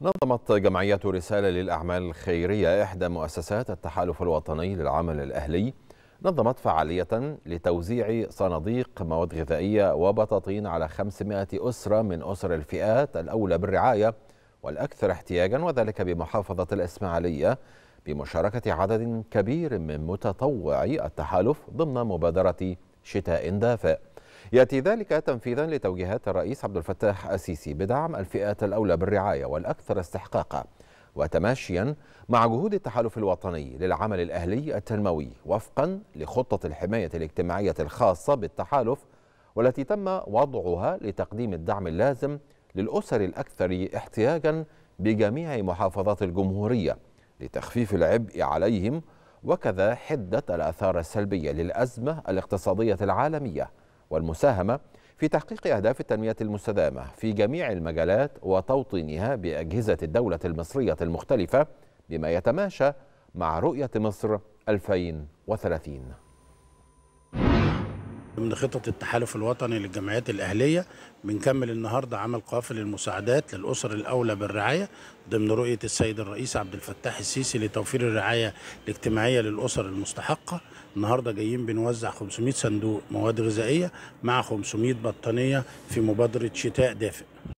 نظمت جمعية رسالة للأعمال الخيرية إحدى مؤسسات التحالف الوطني للعمل الأهلي نظمت فعالية لتوزيع صناديق مواد غذائية وبطاطين على 500 أسرة من أسر الفئات الأولى بالرعاية والأكثر احتياجا وذلك بمحافظة الإسماعيلية بمشاركة عدد كبير من متطوعي التحالف ضمن مبادرة شتاء دافئ يأتي ذلك تنفيذا لتوجيهات الرئيس عبد الفتاح السيسي بدعم الفئات الأولى بالرعاية والأكثر استحقاقا وتماشيا مع جهود التحالف الوطني للعمل الأهلي التنموي وفقا لخطة الحماية الاجتماعية الخاصة بالتحالف والتي تم وضعها لتقديم الدعم اللازم للأسر الأكثر احتياجا بجميع محافظات الجمهورية لتخفيف العبء عليهم وكذا حدة الآثار السلبية للأزمة الاقتصادية العالمية والمساهمة في تحقيق أهداف التنمية المستدامة في جميع المجالات وتوطينها بأجهزة الدولة المصرية المختلفة بما يتماشى مع رؤية مصر 2030 ضمن خطه التحالف الوطني للجمعيات الأهلية بنكمل النهاردة عمل قافل المساعدات للأسر الأولى بالرعاية ضمن رؤية السيد الرئيس عبد الفتاح السيسي لتوفير الرعاية الاجتماعية للأسر المستحقة النهاردة جايين بنوزع 500 صندوق مواد غذائية مع 500 بطانية في مبادرة شتاء دافئ